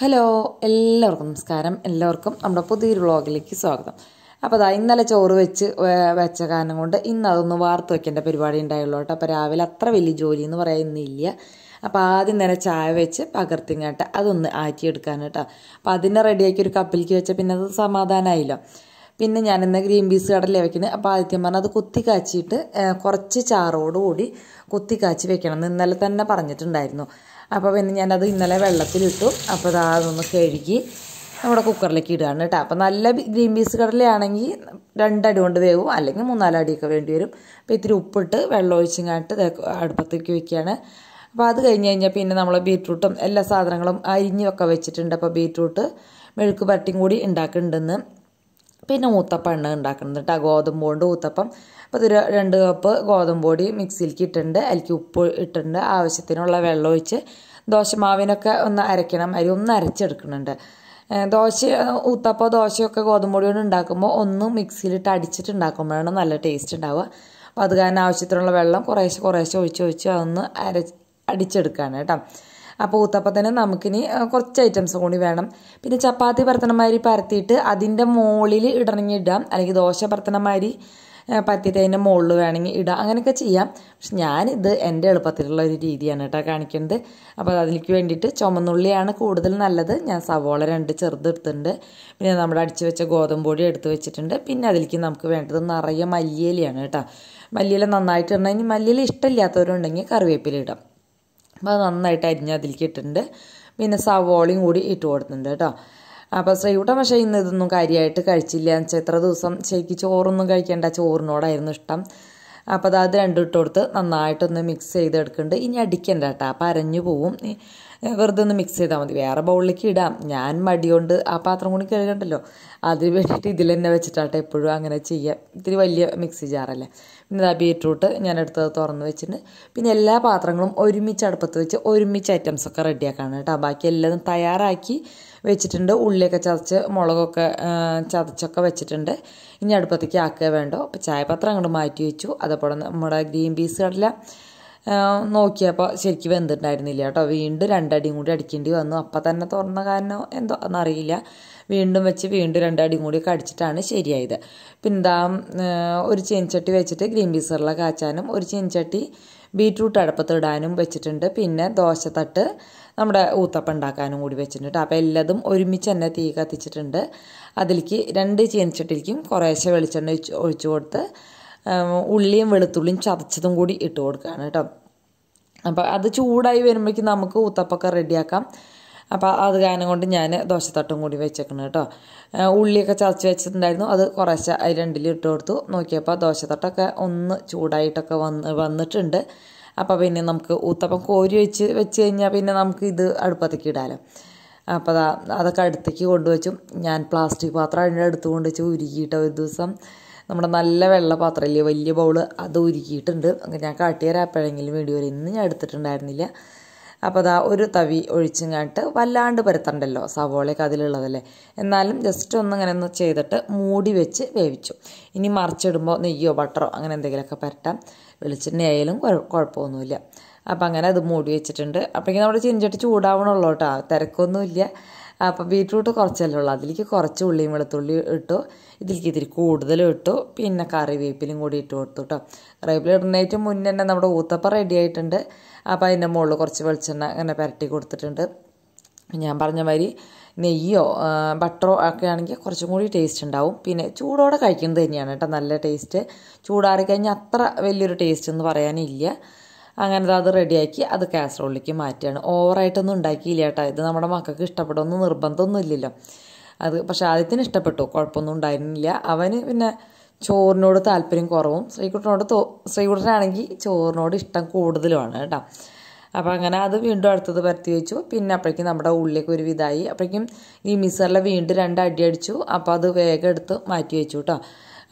hello എല്ലാവർക്കും നമസ്കാരം എല്ലാവർക്കും നമ്മുടെ പുതിയൊരു വ്ളോഗിലേക്ക് സ്വാഗതം അപ്പോൾ അതാ ഇന്നലെ ചോറ് വെച്ച് വെച്ച കാരണം കൊണ്ട് ഇന്ന് അതൊന്ന് വാർത്ത് വെക്കേണ്ട പരിപാടി ഉണ്ടായുള്ളൂ കേട്ടോ അപ്പോൾ രാവിലെ അത്ര വലിയ ജോലി എന്ന് പറയുന്നില്ല അപ്പോൾ ആദ്യം തന്നെ ചായ വെച്ച് പകർത്തിങ്ങ അതൊന്ന് ആറ്റിയെടുക്കാൻ കേട്ടോ അപ്പോൾ അതിനെ റെഡിയാക്കി ഒരു കപ്പിലേക്ക് വെച്ച പിന്നെ അത് സമാധാനമായില്ലോ പിന്നെ ഞാൻ ഇന്ന് ഗ്രീൻ പീസ് കടലിൽ വെക്കുന്നത് അപ്പോൾ ആദ്യം പറഞ്ഞാൽ അത് കുത്തി കാച്ചിയിട്ട് കുറച്ച് ചാറോടുകൂടി കുത്തി കാച്ചി വെക്കണം എന്ന് ഇന്നലെ തന്നെ പറഞ്ഞിട്ടുണ്ടായിരുന്നു അപ്പോൾ പിന്നെ ഞാനത് ഇന്നലെ വെള്ളത്തിലിട്ടു അപ്പോൾ അത് അതൊന്ന് കഴുകി നമ്മുടെ കുക്കറിലേക്ക് ഇടുകയാണ് കേട്ടോ അപ്പോൾ നല്ല ഗ്രീൻ പീസ് കടലയാണെങ്കിൽ രണ്ടടി കൊണ്ട് വേവും അല്ലെങ്കിൽ മൂന്നാലടിയൊക്കെ വേണ്ടി വരും അപ്പോൾ ഇത്തിരി ഉപ്പിട്ട് വെള്ളം ഒഴിച്ചിങ്ങാട്ട് അടുപ്പത്തേക്ക് വയ്ക്കുകയാണ് അപ്പോൾ അത് കഴിഞ്ഞ് കഴിഞ്ഞാൽ പിന്നെ നമ്മൾ ബീറ്റ്റൂട്ടും എല്ലാ സാധനങ്ങളും അരിഞ്ഞൊക്കെ വെച്ചിട്ടുണ്ട് അപ്പോൾ ബീറ്റ്റൂട്ട് മെഴുക്ക് പരട്ടിയും കൂടി ഉണ്ടാക്കുന്നുണ്ടെന്ന് പിന്നെ എണ്ണ ഉണ്ടാക്കുന്നത് കേട്ടോ ഗോതമ്പ് കൊണ്ട് ഊത്തപ്പം അപ്പോൾ ഇത് രണ്ട് കപ്പ് ഗോതമ്പ് പൊടി മിക്സിയിലേക്ക് ഇട്ടിട്ടുണ്ട് അതിലേക്ക് ഉപ്പ് ഇട്ടിട്ടുണ്ട് ആവശ്യത്തിനുള്ള വെള്ളം ഒഴിച്ച് ദോശമാവിനൊക്കെ ഒന്ന് അരക്കണം അരി ഒന്ന് അരച്ചെടുക്കുന്നുണ്ട് ദോശ ഊത്തപ്പോ ദോശയൊക്കെ ഗോതമ്പ് പൊടി കൊണ്ട് ഉണ്ടാക്കുമ്പോൾ ഒന്ന് മിക്സിയിലിട്ട് അടിച്ചിട്ടുണ്ടാക്കുമ്പോഴാണ് നല്ല ടേസ്റ്റ് ഉണ്ടാവുക അപ്പോൾ അത് കാരണം ആവശ്യത്തിനുള്ള വെള്ളം കുറേശ്ശെ കുറേശ്ശെ ഒഴിച്ച് ഒഴിച്ച് അതൊന്ന് അര അടിച്ചെടുക്കുകയാണ് കേട്ടോ അപ്പോൾ ഊത്തപ്പത്തിന് നമുക്കിനി കുറച്ച് ഐറ്റംസ് കൂടി വേണം പിന്നെ ചപ്പാത്തി പരത്തണമാതിരി പരത്തിയിട്ട് അതിൻ്റെ മുകളിൽ ഇടണമെങ്കിൽ ഇടാം അല്ലെങ്കിൽ ദോശ പരത്തണമാതിരി പരത്തിയിട്ട് അതിൻ്റെ മുകളിൽ വേണമെങ്കിൽ ഇടാം അങ്ങനെയൊക്കെ ചെയ്യാം പക്ഷെ ഞാനിത് എൻ്റെ എളുപ്പത്തിലുള്ള ഒരു രീതിയാണ് കേട്ടോ കാണിക്കുന്നത് അപ്പോൾ അതിലേക്ക് വേണ്ടിയിട്ട് ചുമന്നുള്ളിയാണ് കൂടുതൽ നല്ലത് ഞാൻ സവോള രണ്ട് ചെറുതെടുത്തിട്ടുണ്ട് പിന്നെ നമ്മുടെ അടിച്ചു വെച്ച ഗോതമ്പൊടി എടുത്ത് വെച്ചിട്ടുണ്ട് പിന്നെ അതിലേക്ക് നമുക്ക് വേണ്ടത് നിറയെ മല്ലിയിലയാണ് കേട്ടോ മല്ലിയില നന്നായിട്ട് ഇടണം ഇനി മല്ലിയില ഇഷ്ടമില്ലാത്തവരുണ്ടെങ്കിൽ കറിവേപ്പില ഇടാം അപ്പോൾ അത് നന്നായിട്ട് അരിഞ്ഞ് അതിലേക്ക് ഇട്ടിട്ടുണ്ട് പിന്നെ സവോളയും കൂടി ഇട്ട് കൊടുത്തിട്ടുണ്ട് കേട്ടോ അപ്പോൾ ശ്രീകുട്ടൻ പക്ഷേ ഇന്ന് ഇതൊന്നും കാര്യമായിട്ട് കഴിച്ചില്ല എന്ന് വെച്ചാൽ എത്ര ദിവസം ശരിക്ക് ചോറൊന്നും കഴിക്കേണ്ട ചോറിനോടായിരുന്നു ഇഷ്ടം അപ്പോൾ അത് അത് രണ്ടും ഇട്ട് കൊടുത്ത് നന്നായിട്ടൊന്ന് മിക്സ് ചെയ്ത് എടുക്കുന്നുണ്ട് ഇനി അടിക്കണ്ട കേട്ടോ അപ്പോൾ അരഞ്ഞു പോവും വെറുതെ ഒന്ന് മിക്സ് ചെയ്താൽ മതി വേറെ ബൗളിലേക്ക് ഇടാം ഞാൻ മടിയുണ്ട് ആ പാത്രം കൂടി കഴുകണ്ടല്ലോ അതിന് വേണ്ടിയിട്ട് ഇതിൽ തന്നെ വെച്ചിട്ടാട്ടെ എപ്പോഴും അങ്ങനെ ചെയ്യാം ഇത്തിരി വലിയ മിക്സി ജാറല്ലേ ഇതാ ബീട്രൂട്ട് ഞാൻ എടുത്തത് തുറന്ന് വെച്ചിട്ട് പിന്നെ എല്ലാ പാത്രങ്ങളും ഒരുമിച്ച് അടുപ്പത്ത് വെച്ച് ഒരുമിച്ച് ഐറ്റംസൊക്കെ റെഡിയാക്കാണ് കേട്ടോ ബാക്കി എല്ലാം തയ്യാറാക്കി വെച്ചിട്ടുണ്ട് ഉള്ളിയൊക്കെ ചതച്ച് മുളകൊക്കെ ചതച്ചൊക്കെ വെച്ചിട്ടുണ്ട് ഇനി അടുപ്പത്തേക്ക് ആക്കുക വേണ്ടോ അപ്പോൾ ചായപത്രം അങ്ങോട്ട് മാറ്റി വെച്ചു അതേപോലെ നമ്മുടെ ഗ്രീൻ പീസ് കടല നോക്കിയപ്പോൾ ശരിക്കും വെന്തിട്ടുണ്ടായിരുന്നില്ല കേട്ടോ വീണ്ടും രണ്ടടിയും കൂടി അടിക്കേണ്ടി വന്നു അപ്പം തന്നെ തുറന്ന കാരണം എന്തോ എന്നറിയില്ല വീണ്ടും വെച്ച് വീണ്ടും രണ്ടടിയും കൂടി ഒക്കെ അടിച്ചിട്ടാണ് ശരിയായത് പിന്നെന്താ ഒരു ചീനിച്ചട്ടി വെച്ചിട്ട് ഗ്രീൻ പീസറിലെ കാച്ചാനും ഒരു ചീനിച്ചട്ടി ബീറ്റ്റൂട്ട് അടുപ്പത്തിടാനും വെച്ചിട്ടുണ്ട് പിന്നെ ദോശത്തട്ട് നമ്മുടെ ഊത്തപ്പം ഉണ്ടാക്കാനും കൂടി വെച്ചിട്ടുണ്ട് അപ്പോൾ എല്ലാതും ഒരുമിച്ച് തന്നെ തീ കത്തിച്ചിട്ടുണ്ട് അതിലേക്ക് രണ്ട് ചീനിച്ചട്ടിലേക്കും കുറേശ്ശെ വെളിച്ചെണ്ണ ഒഴിച്ച് കൊടുത്ത് ഉള്ളിയും വെളുത്തുള്ളിയും ചതച്ചതും കൂടി ഇട്ട് കൊടുക്കുകയാണ് കേട്ടോ അപ്പോൾ അത് ചൂടായി വരുമ്പോഴേക്കും നമുക്ക് ഊത്തപ്പൊക്കെ റെഡിയാക്കാം അപ്പോൾ അത് കാരണം കൊണ്ട് ഞാൻ ദോശത്തട്ടും കൂടി വെച്ചേക്കണം കേട്ടോ ഉള്ളിയൊക്കെ ചതച്ച് വെച്ചിട്ടുണ്ടായിരുന്നു അത് കുറേശ്ശെ അതിൽ രണ്ടിൽ ഇട്ട് കൊടുത്തു നോക്കിയപ്പോൾ ദോശത്തട്ടൊക്കെ ഒന്ന് ചൂടായിട്ടൊക്കെ വന്ന് വന്നിട്ടുണ്ട് അപ്പോൾ പിന്നെ നമുക്ക് ഊത്തപ്പം കോരി വെച്ച് വെച്ച് കഴിഞ്ഞാൽ പിന്നെ നമുക്ക് ഇത് അടുപ്പത്തേക്ക് ഇടാലോ അപ്പോൾ അതാ അതൊക്കെ അടുത്തേക്ക് കൊണ്ടുവച്ചു ഞാൻ പ്ലാസ്റ്റിക് പാത്രം അതിൻ്റെ അടുത്ത് കൊണ്ടുവച്ച് ഉരുകിയിട്ട് ഒരു ദിവസം നമ്മുടെ നല്ല വെള്ള ഇല്ലേ വലിയ ബൗൾ അത് ഉരുക്കിയിട്ടുണ്ട് ഞാൻ കാട്ടിയ ആപ്പഴെങ്കിലും വീഡിയോ ഇന്ന് ഞാൻ എടുത്തിട്ടുണ്ടായിരുന്നില്ല അപ്പോൾ അതാ ഒരു തവി ഒഴിച്ചിങ്ങാട്ട് വല്ലാണ്ട് പരത്തണ്ടല്ലോ സവോളയൊക്കെ അതിലുള്ളതല്ലേ എന്നാലും ജസ്റ്റ് ഒന്ന് അങ്ങനെ ഒന്ന് ചെയ്തിട്ട് മൂടി വെച്ച് വേവിച്ചു ഇനി മറിച്ചിടുമ്പോൾ നെയ്യോ ബട്ടറോ അങ്ങനെ എന്തെങ്കിലുമൊക്കെ പരട്ടാം വെളിച്ചെണ്ണയായാലും കുഴപ്പമൊന്നുമില്ല അപ്പോൾ അങ്ങനെ അത് മൂടി വെച്ചിട്ടുണ്ട് അപ്പോഴേക്കും നമ്മുടെ ചിഞ്ചട്ടി ചൂടാവണമല്ലോ കേട്ടോ തിരക്കൊന്നുമില്ല അപ്പോൾ ബീട്രൂട്ട് കുറച്ചല്ലേ ഉള്ളൂ അതിലേക്ക് കുറച്ച് ഉള്ളിയും വെളുത്തുള്ളി ഇട്ടു ഇതിലേക്ക് ഇതിരി കൂടുതലും ഇട്ടു പിന്നെ കറിവേപ്പിലും കൂടി ഇട്ട് കൊടുത്തു കേട്ടോ കറിവേപ്പില ഇടുന്നതിന് മുന്നേ തന്നെ നമ്മുടെ ഊത്തപ്പ റെഡി ആയിട്ടുണ്ട് അപ്പോൾ അതിൻ്റെ മുകളിൽ കുറച്ച് വെളിച്ചെണ്ണ അങ്ങനെ പുരട്ടി കൊടുത്തിട്ടുണ്ട് ഞാൻ പറഞ്ഞ മാതിരി നെയ്യോ ബട്ടറോ ഒക്കെ ആണെങ്കിൽ കുറച്ചും കൂടി ടേസ്റ്റ് ഉണ്ടാവും പിന്നെ ചൂടോടെ കഴിക്കുന്നത് തന്നെയാണ് കേട്ടോ നല്ല ടേസ്റ്റ് ചൂടാറി അത്ര വലിയൊരു ടേസ്റ്റ് എന്ന് പറയാനില്ല അങ്ങനെ അത് റെഡിയാക്കി അത് കാസറോളിലേക്ക് മാറ്റുകയാണ് ഓവറായിട്ടൊന്നും ഉണ്ടാക്കിയില്ല കേട്ടോ ഇത് നമ്മുടെ മക്കൾക്ക് ഇഷ്ടപ്പെടുമെന്ന് നിർബന്ധമൊന്നും ഇല്ലല്ലോ അത് പക്ഷെ ആദ്യത്തിന് ഇഷ്ടപ്പെട്ടു കുഴപ്പമൊന്നും ഉണ്ടായിരുന്നില്ല അവന് പിന്നെ ചോറിനോട് താല്പര്യം കുറവും ശ്രീകുട്ടനോട് തോ ശ്രീകുട്ടനാണെങ്കിൽ ചോറിനോട് ഇഷ്ടം കൂടുതലുമാണ് കേട്ടോ അപ്പോൾ അങ്ങനെ അത് വീണ്ടും അടുത്തത് പരത്തി വെച്ചു പിന്നെ അപ്പോഴേക്കും നമ്മുടെ ഉള്ളിലേക്ക് ഒരു വിധായി അപ്പോഴേക്കും ഈ മിക്സറിൽ വീണ്ടും രണ്ട് അടി അടിച്ചു അപ്പോൾ അത് വേഗം എടുത്ത് മാറ്റി വെച്ചു കേട്ടോ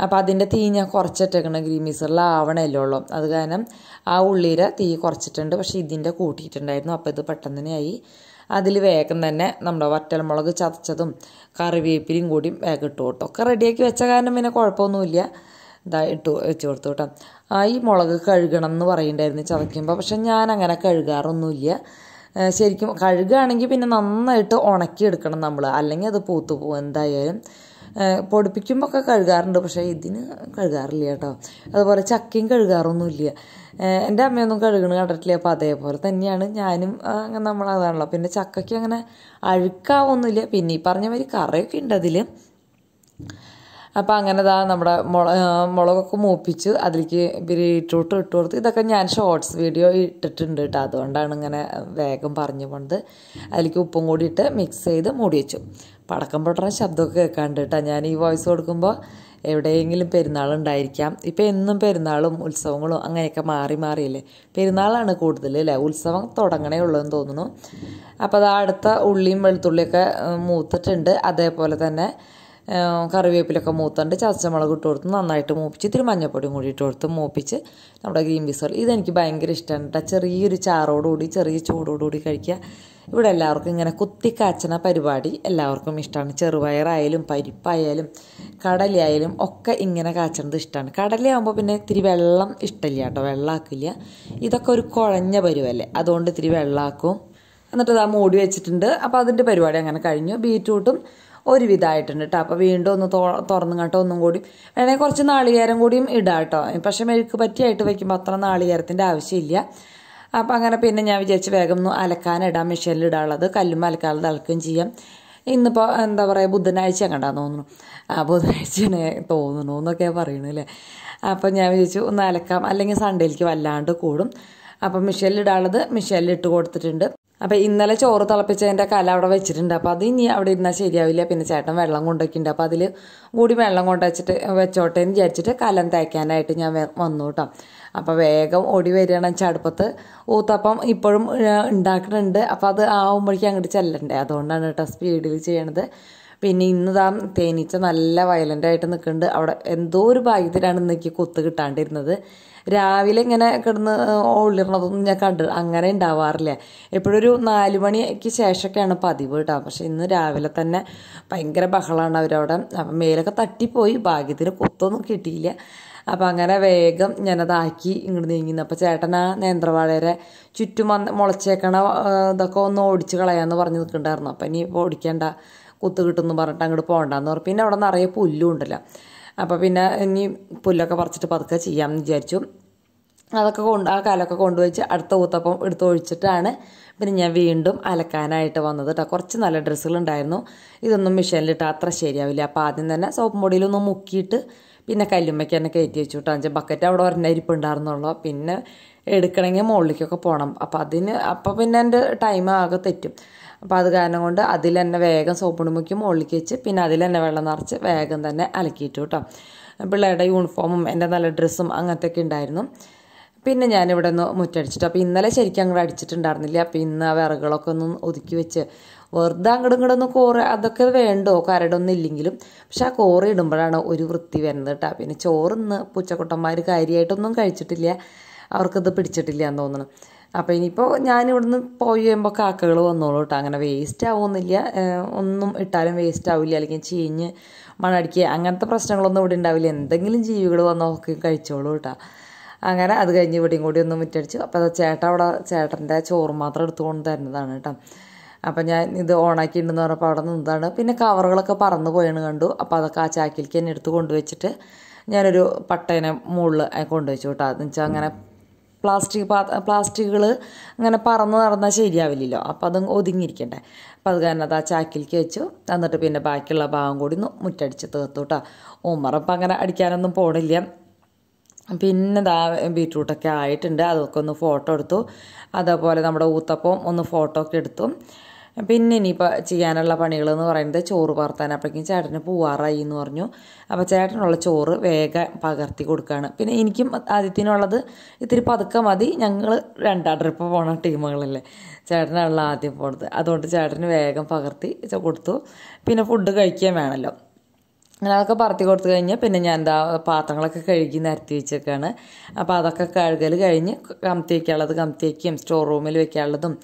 അപ്പോൾ അതിൻ്റെ തീ ഞാൻ കുറച്ചിട്ടേക്കണം ഗ്രീൻ ആവണല്ലേ ഉള്ളൂ അത് കാരണം ആ ഉള്ളിയുടെ തീ കുറച്ചിട്ടുണ്ട് പക്ഷേ ഇതിൻ്റെ കൂട്ടിയിട്ടുണ്ടായിരുന്നു അപ്പോൾ ഇത് പെട്ടെന്ന് തന്നെയായി അതിൽ വേഗം തന്നെ നമ്മുടെ വറ്റൽമുളക് ചതച്ചതും കറിവേപ്പിലയും കൂടി വേഗം ഇട്ടു കൊട്ടും ഒക്കെ റെഡിയാക്കി വെച്ച കാരണം പിന്നെ കുഴപ്പമൊന്നുമില്ല ഇതാ ഇട്ട് വെച്ച് കൊടുത്തു കേട്ടോ ആ ഈ മുളക് കഴുകണം എന്ന് പറയുന്നുണ്ടായിരുന്നു ചതയ്ക്കുമ്പോൾ പക്ഷെ ഞാൻ അങ്ങനെ കഴുകാറൊന്നുമില്ല ശരിക്കും കഴുകുകയാണെങ്കിൽ പിന്നെ നന്നായിട്ട് ഉണക്കിയെടുക്കണം നമ്മൾ അല്ലെങ്കിൽ അത് പൂത്തു പോകും എന്തായാലും പൊടിപ്പിക്കുമ്പോൾ ഒക്കെ കഴുകാറുണ്ട് പക്ഷേ ഇതിന് കഴുകാറില്ല കേട്ടോ അതുപോലെ ചക്കയും കഴുകാറൊന്നുമില്ല എൻ്റെ അമ്മയൊന്നും കഴുകണ കണ്ടിട്ടില്ല അപ്പോൾ അതേപോലെ തന്നെയാണ് ഞാനും അങ്ങനെ നമ്മളതാണല്ലോ പിന്നെ ചക്കയ്ക്ക് അങ്ങനെ അഴുക്കാവൊന്നുമില്ല പിന്നെ ഈ പറഞ്ഞ മാതിരി കറയൊക്കെ ഉണ്ട് അതിൽ അപ്പോൾ അങ്ങനെ ഇതാ നമ്മുടെ മുള മുളകൊക്കെ മൂപ്പിച്ച് അതിലേക്ക് ബീട്രൂട്ട് ഇട്ട് കൊടുത്ത് ഇതൊക്കെ ഞാൻ ഷോർട്സ് വീഡിയോ ഇട്ടിട്ടുണ്ട് കേട്ടോ അതുകൊണ്ടാണ് ഇങ്ങനെ വേഗം പറഞ്ഞു പോണത് അതിലേക്ക് ഉപ്പും കൂടി ഇട്ട് മിക്സ് ചെയ്ത് മൂടി വെച്ചു പടക്കം പൊട്ടണ ശബ്ദമൊക്കെ കേൾക്കാണ്ട് കേട്ടോ ഞാൻ ഈ വോയിസ് കൊടുക്കുമ്പോൾ എവിടെയെങ്കിലും പെരുന്നാൾ ഉണ്ടായിരിക്കാം ഇപ്പം എന്നും പെരുന്നാളും ഉത്സവങ്ങളും അങ്ങനെയൊക്കെ മാറി മാറിയില്ലേ പെരുന്നാളാണ് കൂടുതൽ അല്ലേ ഉത്സവം തുടങ്ങണേ ഉള്ളതെന്ന് തോന്നുന്നു അപ്പോൾ അത് അടുത്ത ഉള്ളിയും വെളുത്തുള്ളിയൊക്കെ മൂത്തിട്ടുണ്ട് അതേപോലെ തന്നെ കറിവേപ്പിലൊക്കെ മൂത്തണ്ട് ചതച്ചമുളക് ഇട്ട് കൊടുത്ത് നന്നായിട്ട് മൂപ്പിച്ച് ഇത്തിരി മഞ്ഞപ്പൊടിയും കൂടി ഇട്ട് കൊടുത്ത് മൂപ്പിച്ച് നമ്മുടെ ഗ്രീൻ പീസ് കറി ഇതെനിക്ക് ഭയങ്കര ഇഷ്ടമാണ് കേട്ടോ ചെറിയൊരു ചാറോടുകൂടി ചെറിയ ചൂടോടുകൂടി കഴിക്കുക ഇവിടെ എല്ലാവർക്കും ഇങ്ങനെ കുത്തിക്കാച്ചണ പരിപാടി എല്ലാവർക്കും ഇഷ്ടമാണ് ചെറുപയറായാലും പരിപ്പായാലും കടലയായാലും ഒക്കെ ഇങ്ങനെ കാച്ചണത് ഇഷ്ടമാണ് കടലയാകുമ്പോൾ പിന്നെ ഇത്തിരി വെള്ളം ഇഷ്ടമില്ല കേട്ടോ വെള്ളമാക്കില്ല ഇതൊക്കെ ഒരു കുഴഞ്ഞ പരുവല്ലേ അതുകൊണ്ട് ഇത്തിരി വെള്ളമാക്കും എന്നിട്ട് അത് ആ മൂടി വെച്ചിട്ടുണ്ട് അപ്പോൾ അതിൻ്റെ പരിപാടി അങ്ങനെ കഴിഞ്ഞു ബീറ്റ്റൂട്ടും ഒരുവിധമായിട്ടുണ്ട് കേട്ടോ അപ്പോൾ വീണ്ടും ഒന്ന് തുറന്നു കേട്ടോ ഒന്നും കൂടി വേണമെങ്കിൽ കുറച്ച് നാളികേരം കൂടിയും ഇടാം കേട്ടോ പക്ഷേ മെഴുക്ക് പറ്റിയായിട്ട് വയ്ക്കുമ്പോൾ അത്ര നാളികേരത്തിൻ്റെ ആവശ്യമില്ല അപ്പോൾ അങ്ങനെ പിന്നെ ഞാൻ വിചാരിച്ച് വേഗം ഒന്ന് അലക്കാനിടാം മെഷീനിൽ ഇടാനുള്ളത് കല്ലും അലക്കാതെ അലക്കുകയും ചെയ്യാം ഇന്നിപ്പോൾ എന്താ പറയുക ബുധനാഴ്ച കണ്ടാന്ന് തോന്നുന്നു ആ ബുധനാഴ്ചയാണ് തോന്നുന്നു എന്നൊക്കെ പറയണു അല്ലേ അപ്പം ഞാൻ വിചാരിച്ചു ഒന്ന് അലക്കാം അല്ലെങ്കിൽ സൺഡേയിലേക്ക് വല്ലാണ്ട് കൂടും അപ്പം മിഷേലിൽ ഇടാനുള്ളത് മിഷേലിൽ ഇട്ട് കൊടുത്തിട്ടുണ്ട് അപ്പോൾ ഇന്നലെ ചോറ് തിളപ്പിച്ചതിൻ്റെ കല അവിടെ വെച്ചിട്ടുണ്ട് അപ്പോൾ അത് ഇനി അവിടെ ഇരുന്നാൽ ശരിയാവില്ല പിന്നെ ചേട്ടൻ വെള്ളം കൊണ്ടുവയ്ക്കുന്നുണ്ട് അപ്പോൾ അതിൽ കൂടി വെള്ളം വെച്ചിട്ട് വെച്ചോട്ടെ എന്ന് വിചാരിച്ചിട്ട് കലം തേക്കാനായിട്ട് ഞാൻ വന്നു കേട്ടോ അപ്പോൾ വേഗം ഓടി വരികയാണ് വെച്ചാൽ അടുപ്പത്ത് ഊത്തപ്പം ഇപ്പോഴും ഉണ്ടാക്കുന്നുണ്ട് അപ്പോൾ അത് ആവുമ്പോഴേക്കും അങ്ങോട്ട് ചെല്ലണ്ടേ അതുകൊണ്ടാണ് കേട്ടോ സ്പീഡിൽ ചെയ്യണത് പിന്നെ ഇന്ന് താ തേനീച്ച നല്ല വയലൻ്റായിട്ട് നിൽക്കുന്നുണ്ട് അവിടെ എന്തോ ഒരു ഭാഗ്യത്തിലാണ് ഇന്നേക്ക് കൊത്ത് കിട്ടാണ്ടിരുന്നത് രാവിലെ ഇങ്ങനെ കിടന്ന് ഒളിരണതൊന്നും ഞാൻ കണ്ടു അങ്ങനെ ഉണ്ടാവാറില്ല എപ്പോഴൊരു നാല് മണിക്ക് ശേഷമൊക്കെയാണ് പതിവ് കേട്ടോ പക്ഷെ ഇന്ന് രാവിലെ തന്നെ ഭയങ്കര ബഹളമാണ് അവരവിടെ അപ്പം മേലൊക്കെ തട്ടിപ്പോയി ഭാഗ്യത്തിന് കുത്തൊന്നും കിട്ടിയില്ല അപ്പം അങ്ങനെ വേഗം ഞാനതാക്കി ഇങ്ങോട്ട് നീങ്ങുന്നു അപ്പം ചേട്ടൻ ആ നേന്ത്രവാഴയുടെ ചുറ്റും വന്ന് മുളച്ചേക്കണ ഇതൊക്കെ ഒന്ന് ഓടിച്ച് കളയാമെന്ന് പറഞ്ഞ് നിൽക്കണ്ടായിരുന്നു അപ്പം ഇനി ഓടിക്കേണ്ട കുത്ത് കിട്ടുമെന്ന് പറഞ്ഞിട്ട് അങ്ങോട്ട് പോകണ്ടെന്ന് പറഞ്ഞു പിന്നെ അവിടെ നിറയെ പുല്ലും ഉണ്ടല്ലോ അപ്പോൾ പിന്നെ ഇനി പുല്ലൊക്കെ പറിച്ചിട്ട് പതുക്കെ ചെയ്യാമെന്ന് വിചാരിച്ചു അതൊക്കെ കൊണ്ട് ആ കാലൊക്കെ കൊണ്ടുവച്ച് അടുത്ത ഊത്തപ്പം എടുത്ത് ഒഴിച്ചിട്ടാണ് പിന്നെ ഞാൻ വീണ്ടും അലക്കാനായിട്ട് വന്നത് കേട്ടോ കുറച്ച് നല്ല ഡ്രസ്സുകളുണ്ടായിരുന്നു ഇതൊന്നും മെഷീനിലിട്ട് അത്ര ശരിയാവില്ല അപ്പോൾ ആദ്യം തന്നെ സോപ്പ് പൊടിയിലൊന്ന് മുക്കിയിട്ട് പിന്നെ കല്ലുമ്മയ്ക്ക് തന്നെ കയറ്റി വെച്ചു കേട്ടോ ബക്കറ്റ് അവിടെ ഒരെണ്ണം ഇരിപ്പുണ്ടായിരുന്നുള്ളൂ പിന്നെ എടുക്കണമെങ്കിൽ മുകളിലേക്കൊക്കെ പോകണം അപ്പോൾ അതിന് അപ്പോൾ പിന്നെ എൻ്റെ ടൈം ആകെ തെറ്റും അപ്പോൾ അത് കാരണം കൊണ്ട് അതിൽ തന്നെ വേഗം സോപ്പുണുമുക്കി മുകളിലേക്ക് വെച്ച് പിന്നെ അതിൽ തന്നെ വെള്ളം നിറച്ച് വേഗം തന്നെ അലക്കിയിട്ടു കേട്ടോ പിള്ളേരുടെ യൂണിഫോമും എൻ്റെ നല്ല ഡ്രസ്സും അങ്ങനത്തെ ഒക്കെ ഉണ്ടായിരുന്നു പിന്നെ ഞാനിവിടെ ഒന്ന് മുറ്റടിച്ചിട്ട് അപ്പോൾ ഇന്നലെ ശരിക്കും അങ്ങോട്ട് അടിച്ചിട്ടുണ്ടായിരുന്നില്ല അപ്പോൾ ഇന്ന് ആ വിറകളൊക്കെ ഒന്ന് ഒതുക്കി വെച്ച് വെറുതെ അങ്ങോട്ടും ഇങ്ങോട്ടൊന്ന് ഒന്ന് കോറ് അതൊക്കെ വേണ്ടോ കരടൊന്നും ഇല്ലെങ്കിലും പക്ഷെ ആ കോറി ഇടുമ്പോഴാണ് ഒരു വൃത്തി വരുന്നത് കേട്ടോ പിന്നെ ചോറിന്ന് പൂച്ചക്കുട്ടന്മാർ കാര്യമായിട്ടൊന്നും കഴിച്ചിട്ടില്ല അവർക്കത് പിടിച്ചിട്ടില്ല എന്ന് തോന്നണം അപ്പോൾ ഇനിയിപ്പോൾ ഞാനിവിടുന്ന് പോയി കഴിയുമ്പോൾ കാക്കകൾ വന്നോളൂ കേട്ടോ അങ്ങനെ വേസ്റ്റ് ആവുമെന്നില്ല ഒന്നും ഇട്ടാലും വേസ്റ്റ് ആവില്ല അല്ലെങ്കിൽ ചീഞ്ഞ് മണടിക്കുക അങ്ങനത്തെ പ്രശ്നങ്ങളൊന്നും ഇവിടെ ഉണ്ടാവില്ല എന്തെങ്കിലും ജീവികൾ വന്നോ ഒക്കെ കഴിച്ചോളൂ കേട്ടോ അങ്ങനെ അത് കഴിഞ്ഞ് ഇവിടെയും കൂടി ഒന്ന് മുറ്റടിച്ചു അപ്പോൾ അത് ചേട്ടൻ അവിടെ ചേട്ടൻ്റെ ചോറ് മാത്രം എടുത്തുകൊണ്ട് തരുന്നതാണ് കേട്ടോ അപ്പം ഞാൻ ഇത് ഓണാക്കിയിട്ടുണ്ടെന്ന് പറഞ്ഞപ്പോൾ അവിടെ നിന്നതാണ് പിന്നെ കവറുകളൊക്കെ പറന്ന് പോയാണ് കണ്ടു അപ്പോൾ അതൊക്കെ ആ ചാക്കിലേക്ക് തന്നെ എടുത്ത് കൊണ്ടുവച്ചിട്ട് ഞാനൊരു പട്ടേനെ മുകളിൽ കൊണ്ടുവച്ചു കേട്ടോ എന്ന് വെച്ചാൽ അങ്ങനെ പ്ലാസ്റ്റിക് പാ പ്ലാസ്റ്റിക്കുകൾ അങ്ങനെ പറന്ന് നടന്നാൽ ശരിയാവില്ലല്ലോ അപ്പോൾ അത് ഒതുങ്ങിയിരിക്കണ്ടേ അപ്പം അത് കാരണം അത് ആ ചാക്കിലേക്ക് വെച്ചു എന്നിട്ട് പിന്നെ ബാക്കിയുള്ള ഭാഗം കൂടി ഒന്ന് മുറ്റടിച്ച് തീർത്തു കേട്ടോ ഉമ്മറപ്പം അങ്ങനെ അടിക്കാനൊന്നും പോണില്ല പിന്നെ ദാ ബീറ്റ്റൂട്ടൊക്കെ ആയിട്ടുണ്ട് അതൊക്കെ ഒന്ന് ഫോട്ടോ എടുത്തു അതേപോലെ നമ്മുടെ ഊത്തപ്പം ഒന്ന് ഫോട്ടോ ഒക്കെ എടുത്തു പിന്നെ ഇനിയിപ്പോൾ ചെയ്യാനുള്ള പണികൾ എന്ന് പറയുന്നത് ചോറ് പറത്താൻ അപ്പോഴേക്കും ചേട്ടന് പൂവാറായി എന്ന് പറഞ്ഞു അപ്പോൾ ചേട്ടനുള്ള ചോറ് വേഗം പകർത്തി കൊടുക്കുകയാണ് പിന്നെ എനിക്കും ആദ്യത്തിനുള്ളത് ഇത്തിരി പതുക്കെ മതി ഞങ്ങൾ രണ്ടാം ട്രിപ്പ് പോണ ടീമുകളല്ലേ ചേട്ടനാണല്ല ആദ്യം പോണത് അതുകൊണ്ട് ചേട്ടന് വേഗം പകർത്തി കൊടുത്തു പിന്നെ ഫുഡ് കഴിക്കാൻ വേണമല്ലോ അങ്ങനെ അതൊക്കെ പറത്തി കൊടുത്തു കഴിഞ്ഞാൽ പിന്നെ ഞാൻ എന്താ പാത്രങ്ങളൊക്കെ കഴുകി നിരത്തി വെച്ചേക്കാണ് അപ്പോൾ അതൊക്കെ കഴുകൽ കഴിഞ്ഞ് കമത്തി വയ്ക്കാനുള്ളത് കമത്തി വയ്ക്കും സ്റ്റോർ റൂമിൽ വയ്ക്കാനുള്ളതും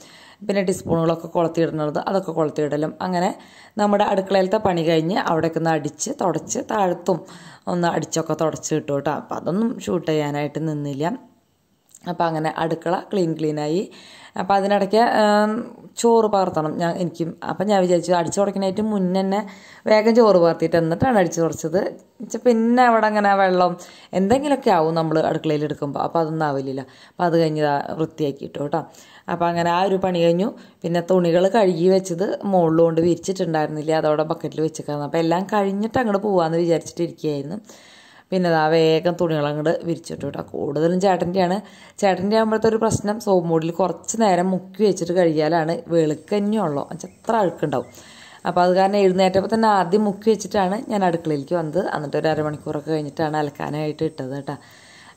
പിന്നെ ടീസ്പൂണുകളൊക്കെ കുളത്തിയിടുന്നത് അതൊക്കെ കുളത്തിയിടലും അങ്ങനെ നമ്മുടെ അടുക്കളയിലത്തെ പണി കഴിഞ്ഞ് അവിടേക്കൊന്ന് അടിച്ച് തുടച്ച് താഴത്തും ഒന്ന് അടിച്ചൊക്കെ തുടച്ച് കിട്ടും കേട്ടോ അപ്പം അതൊന്നും ഷൂട്ട് ചെയ്യാനായിട്ട് നിന്നില്ല അപ്പോൾ അങ്ങനെ അടുക്കള ക്ലീൻ ക്ലീനായി അപ്പോൾ അതിനിടയ്ക്ക് ചോറ് പകർത്തണം ഞാൻ എനിക്കും അപ്പം ഞാൻ വിചാരിച്ചു അടിച്ചു തുടക്കുന്നതിന് മുന്നേ തന്നെ വേഗം ചോറ് പകർത്തിയിട്ട് എന്നിട്ടാണ് അടിച്ചു തുടച്ചത് പിന്നെ അവിടെ അങ്ങനെ വെള്ളം എന്തെങ്കിലുമൊക്കെ ആവും നമ്മൾ അടുക്കളയിൽ എടുക്കുമ്പോൾ അപ്പോൾ അതൊന്നും ആവില്ല അപ്പോൾ അത് കഴിഞ്ഞ് വൃത്തിയാക്കിയിട്ടു കേട്ടോ അപ്പോൾ അങ്ങനെ ആ ഒരു പണി കഴിഞ്ഞു പിന്നെ തുണികൾ കഴുകി വെച്ചത് മുകളിലുകൊണ്ട് വിരിച്ചിട്ടുണ്ടായിരുന്നില്ല അതവിടെ ബക്കറ്റിൽ വെച്ചേക്കാന്ന് അപ്പോൾ എല്ലാം കഴിഞ്ഞിട്ട് അങ്ങോട്ട് പോകാമെന്ന് വിചാരിച്ചിട്ടിരിക്കുകയായിരുന്നു പിന്നെ അതാ വേഗം തുണികളങ്ങോട് വിരിച്ചിട്ട് കേട്ടോ കൂടുതലും ചേട്ടൻ്റെയാണ് ചേട്ടൻ്റെ ആകുമ്പോഴത്തെ ഒരു പ്രശ്നം സോപ്പ് മൂടിൽ കുറച്ച് നേരം മുക്കി വെച്ചിട്ട് കഴിയാലാണ് വെളുക്കഞ്ഞുള്ളൂ അത്ര അഴുക്കുണ്ടാവും അപ്പോൾ അത് കാരണം എഴുന്നേറ്റപ്പോൾ തന്നെ ആദ്യം മുക്കി വെച്ചിട്ടാണ് ഞാൻ അടുക്കളയിലേക്ക് വന്നത് എന്നിട്ട് ഒരു അരമണിക്കൂറൊക്കെ കഴിഞ്ഞിട്ടാണ് അലക്കാനായിട്ട് ഇട്ടത് കേട്ടോ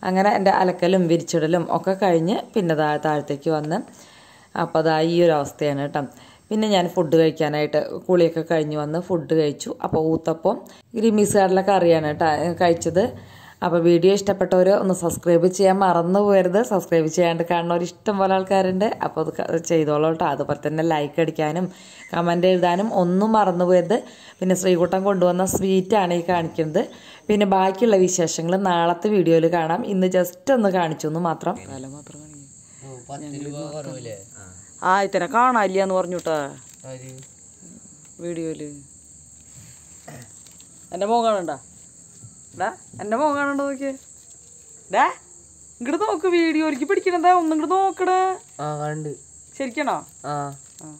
അങ്ങനെ എൻ്റെ അലക്കലും വിരിച്ചിടലും ഒക്കെ കഴിഞ്ഞ് പിന്നെ താഴത്തേക്ക് വന്ന് അപ്പോൾ അതാ ഈ ഒരു അവസ്ഥയാണ് കേട്ടോ പിന്നെ ഞാൻ ഫുഡ് കഴിക്കാനായിട്ട് കുളിയൊക്കെ കഴിഞ്ഞ് വന്ന് ഫുഡ് കഴിച്ചു അപ്പോൾ ഊത്തപ്പം ഗ്രീൻ പീസ് കടല കറിയാണ് കഴിച്ചത് അപ്പോൾ വീഡിയോ ഇഷ്ടപ്പെട്ടവർ ഒന്ന് സബ്സ്ക്രൈബ് ചെയ്യാൻ മറന്നു പോരുത് സബ്സ്ക്രൈബ് ചെയ്യാണ്ട് കാണുന്നവർ ഇഷ്ടം പോലെ ആൾക്കാരുണ്ട് അപ്പോൾ അത് ചെയ്തോളൂ കേട്ടോ അതുപോലെ തന്നെ ലൈക്ക് അടിക്കാനും കമൻ്റ് എഴുതാനും ഒന്നും മറന്നു പോയത് പിന്നെ ശ്രീകുട്ടൻ കൊണ്ടുവന്ന സ്വീറ്റാണ് ഈ കാണിക്കുന്നത് പിന്നെ ബാക്കിയുള്ള വിശേഷങ്ങൾ നാളത്തെ വീഡിയോയിൽ കാണാം ഇന്ന് ജസ്റ്റ് ഒന്ന് കാണിച്ചു എന്ന് മാത്രം മാത്രം ആദ്യത്തിനെ കാണാനില്ല എന്ന് പറഞ്ഞുട്ടാ വീഡിയോയില് എന്റെ മോ കാണണ്ട ഡാ എൻ്റെ കാണണ്ട നോക്കിയേ ഡാ ഇങ്ങോട്ട് നോക്ക് വീഡിയോയിലേക്ക് പിടിക്കണതാ ഒന്നും ഇങ്ങോട്ട് നോക്കടാ ശരിക്കണോ ആ